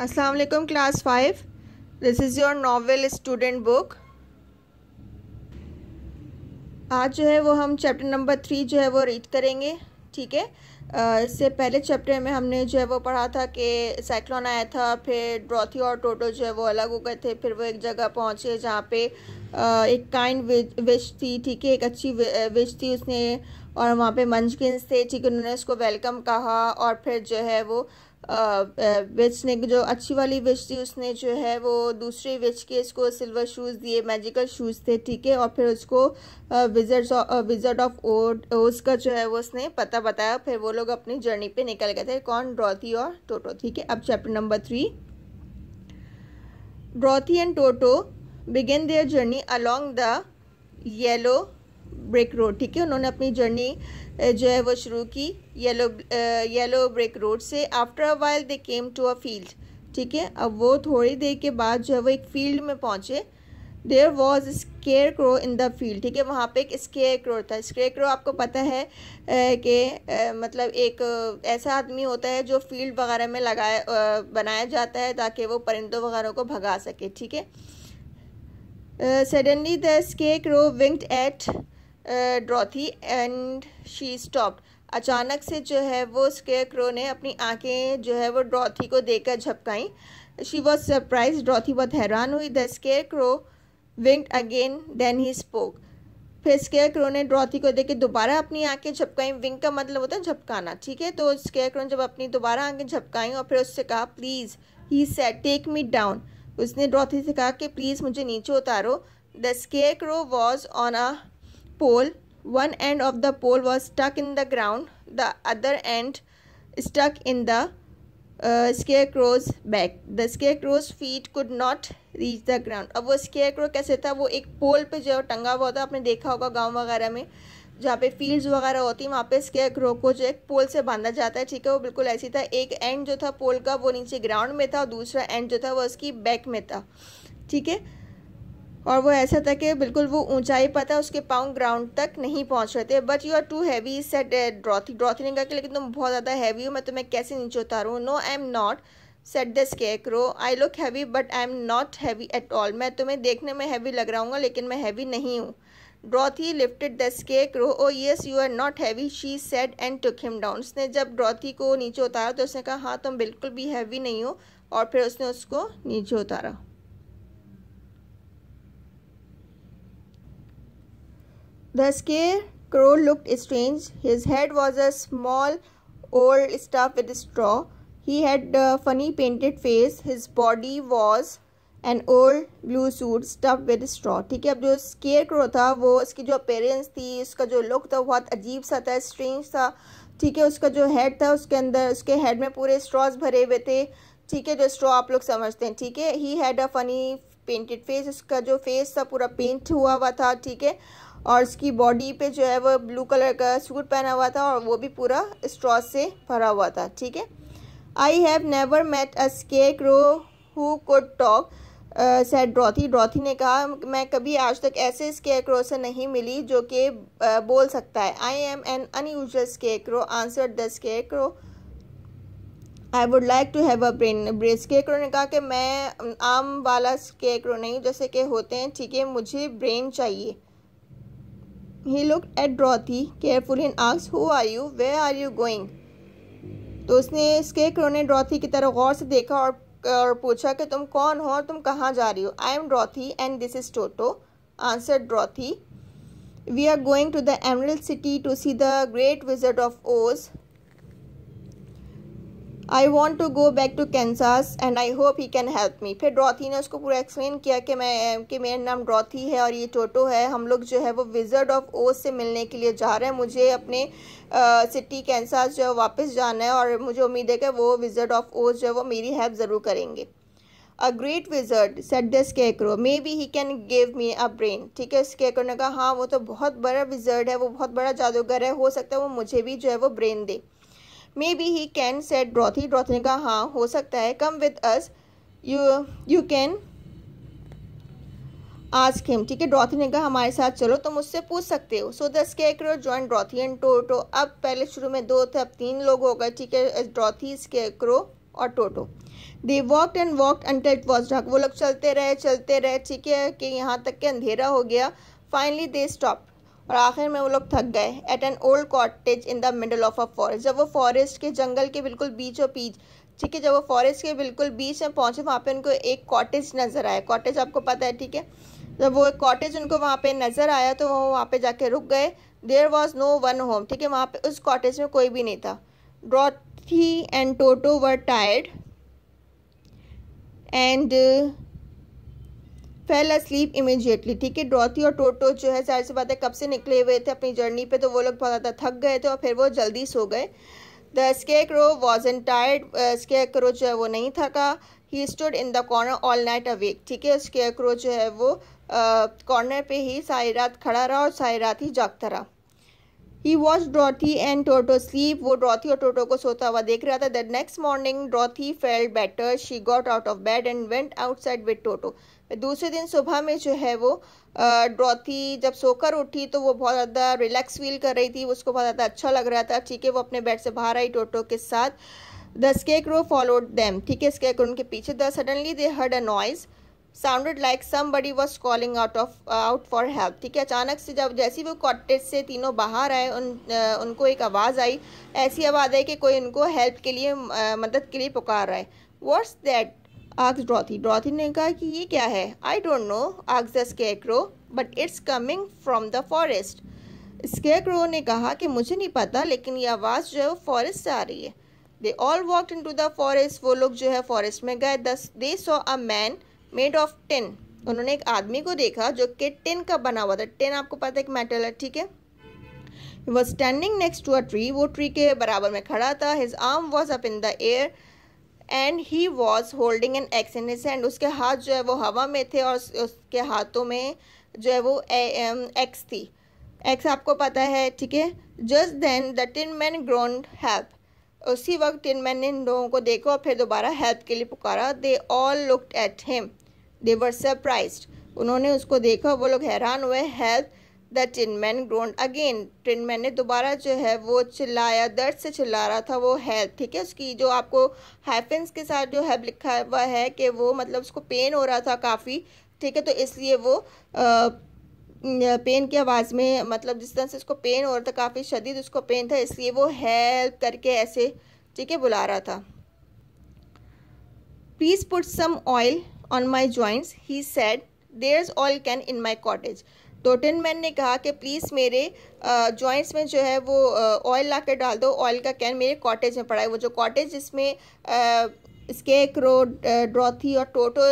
अस्सलाम वालेकुम class five this is your novel student book आज जो है वो हम चैप्टर नंबर थ्री जो है वो रीड करेंगे ठीक है इससे पहले चैप्टर में हमने जो है वो पढ़ा था कि साइक्लोन आया था फिर ड्रॉथी और टोटो जो है वो अलग हो गए थे फिर वो एक जगह पहुँचे जहाँ पे एक काइंड विश थी ठीक है एक अच्छी विश थी उसने और वहाँ पे मंचकिन थे ठीक है उन्होंने उसको वेलकम कहा और फिर जो है वो विच ने जो अच्छी वाली विच थी उसने जो है वो दूसरी विच के इसको सिल्वर शूज़ दिए मैजिकल शूज़ थे ठीक है और फिर उसको विजर्स विजर्ड ऑफ ओड उसका जो है वो उसने पता बताया फिर वो लोग अपनी जर्नी पे निकल गए थे कौन ड्रॉथी और टोटो ठीक है अब chapter number three Dorothy and Toto begin their journey along the yellow brick road ठीक है उन्होंने अपनी जर्नी जो है वो शुरू की येलो येलो ब्रिक रोड से after a while they came to a field ठीक है अब वो थोड़ी देर के बाद जो है वो एक फील्ड में पहुँचे there was scarecrow in the field ठीक है वहाँ पे एक स्केयर क्रो था स्केयर क्रो आपको पता है कि मतलब एक ऐसा आदमी होता है जो फील्ड वगैरह में लगाया बनाया जाता है ताकि वो परिंदों वगैरह को भगा सके ठीक है suddenly the scarecrow winked at Dorothy and she stopped अचानक से जो है वो स्केयर क्रो ने अपनी आंखें जो है वो ड्रॉथी को देखकर झपकाई शी वॉज सरप्राइज ड्रॉथी बहुत हैरान हुई the scarecrow wink again then he spoke फिर स्केयर क्रो ने ड्रॉथी को देख के दोबारा अपनी आंखें झपकाई विंग का मतलब होता है झपकाना ठीक है तो स्केयर क्रो ने जब अपनी दोबारा आंखें झपकाई और फिर उससे कहा please he said take me down उसने ड्रॉथी से कहा कि प्लीज़ मुझे नीचे उतारो the scarecrow was on a pole one end of the pole was stuck in the ground the other end stuck in the uh, scarecrow's back the scarecrow's feet could not reach the ground अब वो scarecrow कैसे था वो एक पोल पे जो टंगा हुआ था आपने देखा होगा गांव वगैरह में जहाँ पे फील्ड्स वगैरह होती हैं वहाँ पे स्केयर क्रो को जो एक पोल से बांधा जाता है ठीक है वो बिल्कुल ऐसी था एक एंड जो था पोल का वो नीचे ग्राउंड में था और दूसरा एंड जो था वो उसकी बैक में था ठीक है और वो ऐसा था कि बिल्कुल वो ऊंचाई पर था उसके पाँव ग्राउंड तक नहीं पहुंच रहे थे but you are too heavy said Dorothy Dorothy ने कहा कि लेकिन तुम बहुत ज़्यादा हैवी हो मैं तुम्हें कैसे नीचे उतारूँ no I am not said the scarecrow I look heavy but I am not heavy at all मैं तुम्हें देखने में हैवी लग रहा हूँ लेकिन मैं हैवी नहीं हूँ Dorothy lifted the scarecrow oh yes you are not heavy she said and took him down उसने जब ड्रॉथी को नीचे उतारा तो उसने कहा हाँ तुम बिल्कुल भी हैवी नहीं हो और फिर उसने उसको नीचे उतारा The scarecrow looked strange. His head was a small old stuff with straw. He had a funny painted face. His body was an old blue suit stuffed with straw. ठीक है अब जो स्केयर क्रो था वो उसकी जो appearance थी उसका जो लुक था बहुत अजीब सा था स्ट्रेंज था ठीक है उसका जो हेड था उसके अंदर उसके हेड में पूरे स्ट्रॉज भरे हुए थे ठीक है जो स्ट्रॉ आप लोग समझते हैं ठीक है he had a funny painted face उसका जो फेस था पूरा पेंट हुआ हुआ था ठीक है और उसकी बॉडी पे जो है वो ब्लू कलर का सूट पहना हुआ था और वो भी पूरा स्ट्रॉ से भरा हुआ था ठीक है I have never met a scarecrow who could talk said Dorothy Dorothy ने कहा मैं कभी आज तक ऐसे रो से नहीं मिली जो कि uh, बोल सकता है I am an unusual crow answer the crow I would like to have a brain brain crow ने कहा कि मैं आम वाला रो नहीं जैसे कि होते हैं ठीक है मुझे ब्रेन चाहिए he look at Dorothy careful and asked who are you where are you going तो उसने इसके क्रो ने ड्रॉथी की तरह गौर से देखा और और पूछा कि तुम कौन हो और तुम कहाँ जा रही हो I am Dorothy and this is Toto answer Dorothy we are going to the emerald city to see the great wizard of Oz I want to go back to Kansas and I hope he can help me फिर Dorothy ने उसको पूरा explain किया कि मैं कि मेरा नाम ड्रॉथी है और ये टोटो है हम लोग जो है वो विजर्ड ऑफ ओस से मिलने के लिए जा रहे हैं मुझे अपने सिटी कैंसास जो है वापस जाना है और मुझे उम्मीद है कि वो विजर्ड ऑफ ओस जो है वो मेरी हेल्प ज़रूर करेंगे a great wizard said the scarecrow maybe he can give me a brain ठीक है स्केक्रो ने कहा हाँ वो तो बहुत बड़ा विजर्ड है वो बहुत बड़ा जादूगर है हो सकता है वो मुझे भी जो है वो ब्रेन दे maybe he can said Dorothy Dorothy ने कहा हाँ हो सकता है come with us you you can ask him ठीक है ड्रॉथी ने कहा हमारे साथ चलो तुम उससे पूछ सकते हो so the scarecrow join Dorothy and Toto अब पहले शुरू में दो थे अब तीन लोग हो गए ठीक है ड्रॉथी स्केक्रो और Toto they walk and walk and it was dark वो लोग चलते रहे चलते रहे ठीक है कि यहाँ तक के अंधेरा हो गया फाइनली दे स्टॉप और आखिर में वो लोग थक गए at an old cottage in the middle of a forest जब वो फॉरेस्ट के जंगल के बिल्कुल बीचों बीच ठीक है जब वो फॉरेस्ट के बिल्कुल बीच में पहुंचे वहाँ पे उनको एक कॉटेज नज़र आया कॉटेज आपको पता है ठीक है जब वो कॉटेज उनको वहाँ पे नज़र आया तो वो वहाँ पे जाके रुक गए there was no one home ठीक है वहाँ पे उस कॉटेज में कोई भी नहीं था Dorothy and Toto were tired and fell sleep immediately ठीक है ड्रॉथी और टोटो जो है सारे सी बात है कब से निकले हुए थे अपनी जर्नी पे तो वो लोग बहुत ज़्यादा थक गए थे और फिर वो जल्दी सो गए the scarecrow wasn't tired scarecrow जो है वो नहीं थका ही stood in the corner all night awake ठीक है स्केक रो जो है वो कॉर्नर uh, पे ही सारी रात खड़ा रहा और सारी रात ही जागता रहा he watch Dorothy and Toto sleep वो ड्रॉथी और टोटो को सोता हुआ देख रहा था that next morning Dorothy felt better she got out of bed and went outside with Toto दूसरे दिन सुबह में जो है वो ड्रॉथी जब सोकर उठी तो वो बहुत ज़्यादा रिलैक्स फील कर रही थी उसको बहुत ज़्यादा अच्छा लग रहा था ठीक है वो अपने बेड से बाहर आई टोटो के साथ the scarecrow followed them ठीक है स्केक उनके पीछे the suddenly they heard a noise sounded like somebody was calling out of out for help ठीक है अचानक से जब जैसे वो कॉटेज से तीनों बाहर आए उन आ, uh, उनको एक आवाज़ आई ऐसी आवाज़ आई कि कोई उनको हेल्प के लिए आ, uh, मदद के लिए पुकार रहा है वॉट्स दैट आग्स ड्रॉथी ड्रॉथी ने कहा कि ये क्या है आई डोंट नो आग्स the scarecrow but it's coming from the forest scarecrow ने कहा कि मुझे नहीं पता लेकिन ये आवाज़ जो है वो फॉरेस्ट से आ रही है they all walked into the forest वो लोग जो है फॉरेस्ट में गए दस they saw a man made of tin उन्होंने एक आदमी को देखा जो कि टेन का बना हुआ था टेन आपको पता है एक मेटल है ठीक है was standing next to a tree वो ट्री के बराबर में खड़ा था his arm was up in the air and he was holding an axe in his hand उसके हाथ जो है वो हवा में थे और उसके हाथों में जो है वो एक्स थी एक्स आपको पता है ठीक है just then the tin man groaned help उसी वक्त टिन मैन ने इन लोगों को देखा और फिर दोबारा हेल्प के लिए पुकारा they all looked at him with surprise उन्होंने उसको देखा वो लोग हैरान हुए help the man groaned again man ने दोबारा जो है वो चिल्लाया दर्द से चिल्ला रहा था वो हेल्थ ठीक है उसकी जो आपको हाइफेंस के साथ जो है लिखा हुआ है कि वो मतलब उसको पेन हो रहा था काफ़ी ठीक है तो इसलिए वो आ, पेन की आवाज़ में मतलब जिस तरह से उसको पेन हो रहा था काफ़ी शदीद उसको पेन था इसलिए वो हेल्प करके ऐसे ठीक है बुला रहा था please put some oil on my joints he said there's oil can in my cottage तो टिन मैन ने कहा कि प्लीज़ मेरे जॉइंट्स में जो है वो ऑयल ला कर डाल दो ऑयल का कैन मेरे कॉटेज में पड़ा है वो जो कॉटेज जिसमें स्केकरो ड्रॉथी और टोटो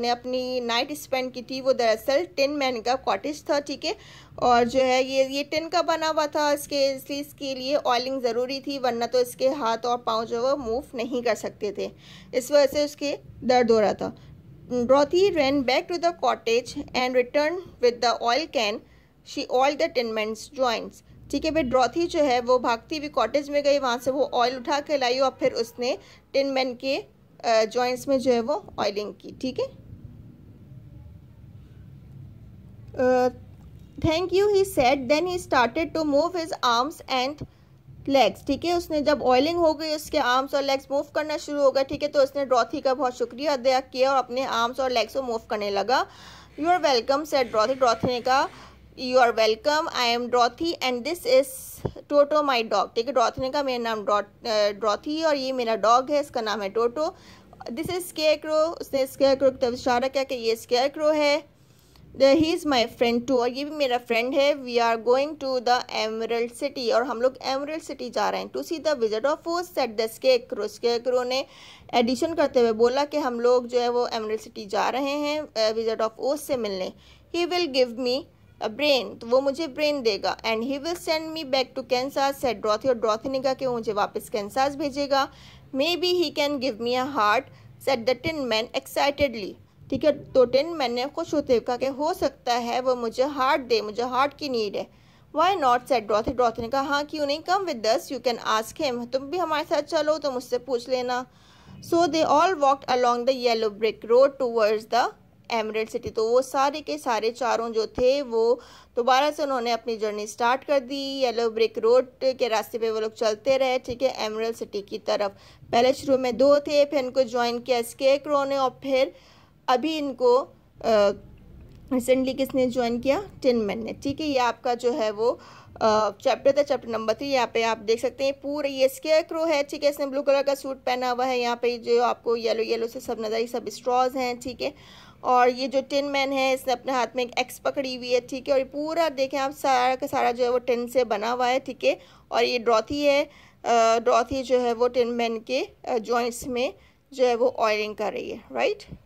ने अपनी नाइट स्पेंड की थी वो दरअसल टिन मैन का कॉटेज था ठीक है और जो है ये ये टिन का बना हुआ था इसके इसलिए इसके लिए ऑयलिंग ज़रूरी थी वरना तो इसके हाथ और पाँव जो है मूव नहीं कर सकते थे इस वजह से उसके दर्द हो रहा था Dorothy ran back to the cottage and returned with the oil can. She oiled the tin man's joints. ठीक है भाई ड्रॉथी जो है वो भागती हुई कॉटेज में गई वहाँ से वो ऑयल उठा के लाई और फिर उसने टिन मैन के जॉइंट्स में जो है वो ऑयलिंग की ठीक है thank you he said then he started to move his arms and legs ठीक है उसने जब ऑयलिंग हो गई उसके आर्म्स और लेग्स मूव करना शुरू हो गया ठीक है तो उसने ड्रॉथी का बहुत शुक्रिया अदा किया और अपने आर्म्स और लेग्स को मूव करने लगा you are welcome said Dorothy Dorothy ने कहा you are welcome I am Dorothy and this is Toto my dog ठीक है ड्रॉथी ने कहा मेरा नाम ड्रॉथी और ये मेरा डॉग है इसका नाम है Toto this is scarecrow उसने स्केयर क्रो की तरफ इशारा किया कि ये स्केयर क्रो है he is my friend too और ये भी मेरा फ्रेंड है we are going to the Emerald City और हम लोग एमरल्ड सिटी जा रहे हैं to see the wizard of वो सेट द स्केक्रो स्केक्रो ने एडिशन करते हुए बोला कि हम लोग जो है वो एमरल्ड सिटी जा रहे हैं विजिट ऑफ ओस से मिलने he will give me a brain तो वो मुझे ब्रेन देगा and he will send me back to Kansas said Dorothy और ड्रॉथी ने कहा कि वो मुझे वापस कैंसास भेजेगा maybe he can give me a heart said the tin man excitedly ठीक है तो टेन मैंने खुश होते हुए कहा कि हो सकता है वो मुझे हार्ट दे मुझे हार्ट की नीड है why not said Dorothy Dorothy ने कहा हाँ क्यों नहीं come with us you can ask him तुम भी हमारे साथ चलो तो मुझसे पूछ लेना so they all walk along the yellow brick road towards the Emerald City तो वो सारे के सारे चारों जो थे वो दोबारा से उन्होंने अपनी जर्नी स्टार्ट कर दी येलो ब्रिक रोड के रास्ते पे वो लोग चलते रहे ठीक है एमरल सिटी की तरफ पहले शुरू में दो थे फिर इनको ज्वाइन किया स्केक्रो ने और फिर अभी इनको रिसेंटली किसने ज्वाइन किया टिन मैन ने ठीक है ये आपका जो है वो चैप्टर था चैप्टर नंबर थ्री यहाँ पे आप देख सकते हैं पूरे ये स्केयर क्रो है ठीक है इसने ब्लू कलर का सूट पहना हुआ है यहाँ पे जो आपको येलो येलो से सब नज़र सब स्ट्रॉज हैं ठीक है और ये जो टिन मैन है इसने अपने हाथ में एक एक्स पकड़ी हुई है ठीक है और पूरा देखें आप सारा का सारा जो है वो टिन से बना हुआ है ठीक है और ये ड्रॉथी है ड्रॉथी जो है वो टिन मैन के जॉइंट्स में जो है वो ऑयलिंग कर रही है राइट